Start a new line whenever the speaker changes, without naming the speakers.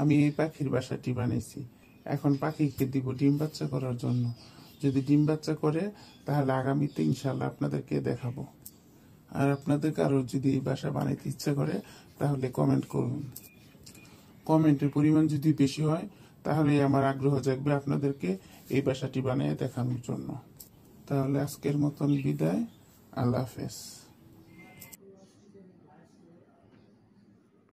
আমি এই পাখির বাসাটি বানিয়েছি এখন পাখিকে দিব ডিম বাচ্চা করার জন্য যদি ডিম বাচ্চা করে তাহলে আগামীতে ইনশাল্লাহ আপনাদেরকে দেখাবো আর আপনাদের কারো যদি এই বাসা বানাইতে ইচ্ছা করে তাহলে কমেন্ট করুন কমেন্টের পরিমাণ যদি বেশি হয় তাহলে আমার আগ্রহ জাগবে আপনাদেরকে এই বাসাটি বানিয়ে দেখানোর জন্য তাহলে আজকের মতন বিদায় আল্লাহ হাফেজ